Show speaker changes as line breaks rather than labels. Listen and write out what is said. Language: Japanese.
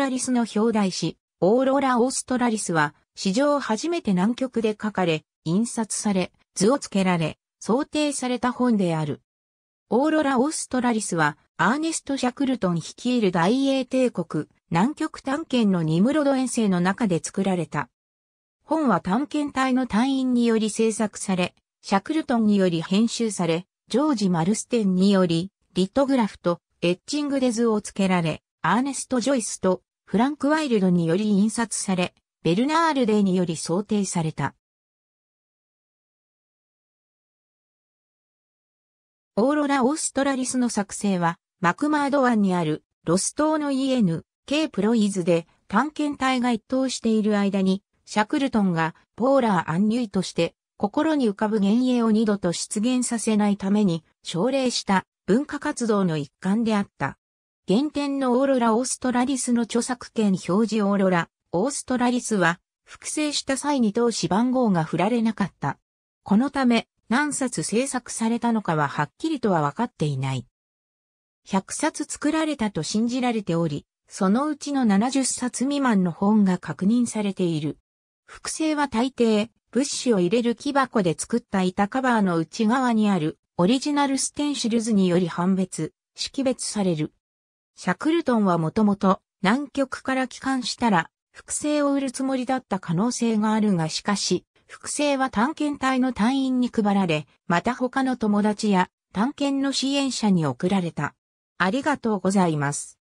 ラリスの表題紙、オーロラ・オーストラリスは、史上初めて南極で書かれ、印刷され、図を付けられ、想定された本である。オーロラ・オーストラリスは、アーネスト・シャクルトン率いる大英帝国、南極探検のニムロド遠征の中で作られた。本は探検隊の隊員により制作され、シャクルトンにより編集され、ジョージ・マルステンにより、リトグラフとエッチングで図を付けられ、アーネスト・ジョイスとフランク・ワイルドにより印刷され、ベルナール・デーにより想定された。オーロラ・オーストラリスの作成は、マクマード湾にあるロス島の EN、K プロイズで探検隊が一等している間に、シャクルトンがポーラー・アンニュイとして心に浮かぶ幻影を二度と出現させないために奨励した文化活動の一環であった。原点のオーロラオーストラリスの著作権表示オーロラオーストラリスは複製した際に投資番号が振られなかった。このため何冊制作されたのかははっきりとは分かっていない。100冊作られたと信じられており、そのうちの70冊未満の本が確認されている。複製は大抵、物資を入れる木箱で作った板カバーの内側にあるオリジナルステンシルズにより判別、識別される。シャクルトンはもともと南極から帰還したら、複製を売るつもりだった可能性があるがしかし、複製は探検隊の隊員に配られ、また他の友達や探検の支援者に送られた。ありがとうございます。